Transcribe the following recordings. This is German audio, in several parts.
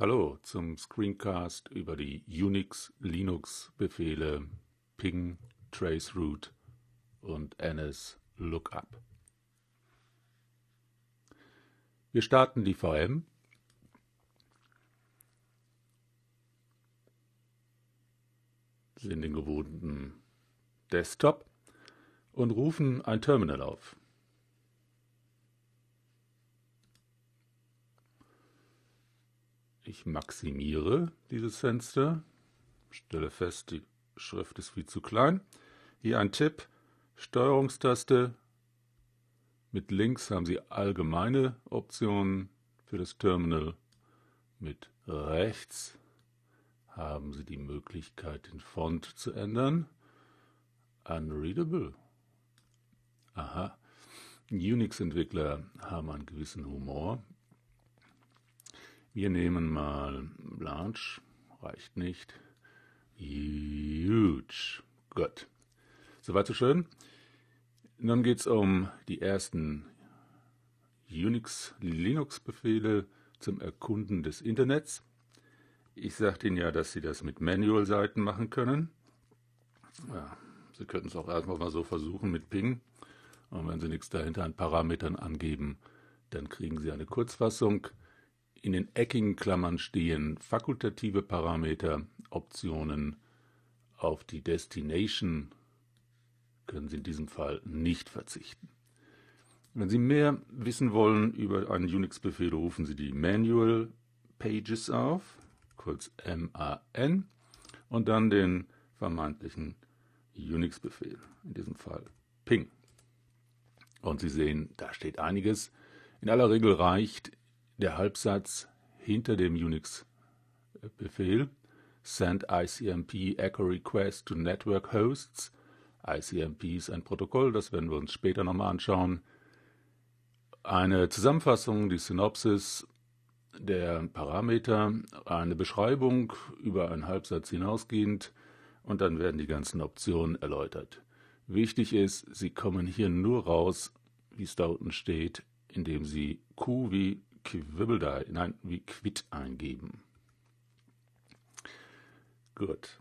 Hallo zum Screencast über die Unix-Linux-Befehle ping, Traceroute und ns lookup. Wir starten die VM. Sind den gewohnten Desktop und rufen ein Terminal auf. Ich maximiere dieses Fenster, stelle fest, die Schrift ist viel zu klein. Hier ein Tipp, Steuerungstaste. Mit links haben Sie allgemeine Optionen für das Terminal. Mit rechts haben Sie die Möglichkeit, den Font zu ändern. Unreadable. Aha. Unix-Entwickler haben einen gewissen Humor. Wir nehmen mal large, reicht nicht. Huge. Gut. Soweit so schön. Nun geht es um die ersten Unix-Linux-Befehle zum Erkunden des Internets. Ich sagte Ihnen ja, dass Sie das mit Manual-Seiten machen können. Ja, Sie könnten es auch erstmal mal so versuchen mit Ping. Und wenn Sie nichts dahinter an Parametern angeben, dann kriegen Sie eine Kurzfassung. In den eckigen Klammern stehen fakultative Parameter, Optionen. Auf die Destination können Sie in diesem Fall nicht verzichten. Wenn Sie mehr wissen wollen über einen Unix-Befehl, rufen Sie die Manual Pages auf, kurz MAN, und dann den vermeintlichen Unix-Befehl, in diesem Fall Ping. Und Sie sehen, da steht einiges. In aller Regel reicht der Halbsatz hinter dem Unix-Befehl send ICMP Echo Request to Network Hosts. ICMP ist ein Protokoll, das werden wir uns später nochmal anschauen. Eine Zusammenfassung, die Synopsis der Parameter, eine Beschreibung über einen Halbsatz hinausgehend und dann werden die ganzen Optionen erläutert. Wichtig ist, Sie kommen hier nur raus, wie es da unten steht, indem Sie Q wie Quibbel da, nein, wie Quid eingeben. Gut.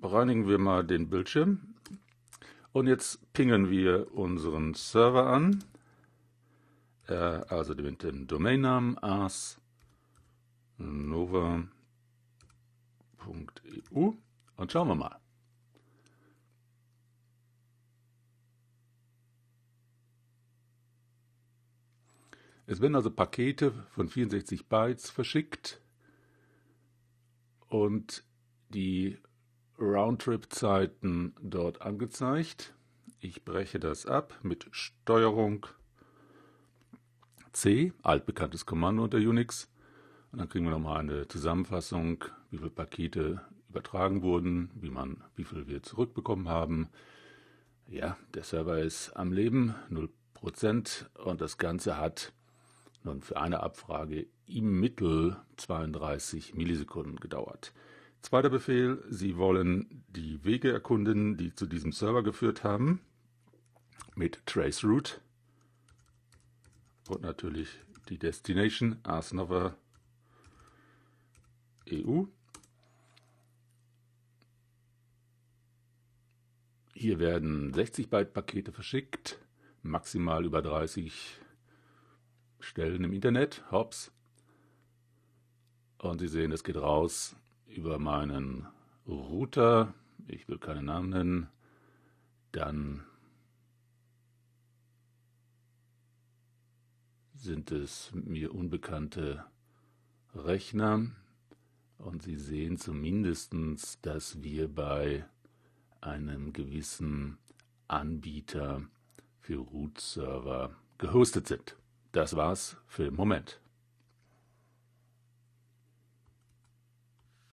Bereinigen wir mal den Bildschirm. Und jetzt pingen wir unseren Server an. Äh, also mit dem Domainnamen as nova.eu. Und schauen wir mal. Es werden also Pakete von 64 Bytes verschickt und die Roundtrip-Zeiten dort angezeigt. Ich breche das ab mit Steuerung C, altbekanntes Kommando unter Unix. Und dann kriegen wir nochmal eine Zusammenfassung, wie viele Pakete übertragen wurden, wie, man, wie viel wir zurückbekommen haben. Ja, der Server ist am Leben, 0% und das Ganze hat nun für eine Abfrage im Mittel 32 Millisekunden gedauert. Zweiter Befehl, Sie wollen die Wege erkunden, die zu diesem Server geführt haben, mit Traceroute und natürlich die Destination Asnova EU. Hier werden 60 Byte Pakete verschickt, maximal über 30 Millisekunden. Stellen im Internet, hops. Und Sie sehen, es geht raus über meinen Router. Ich will keinen Namen nennen. Dann sind es mir unbekannte Rechner. Und Sie sehen zumindest, dass wir bei einem gewissen Anbieter für Root-Server gehostet sind. Das war's für den Moment.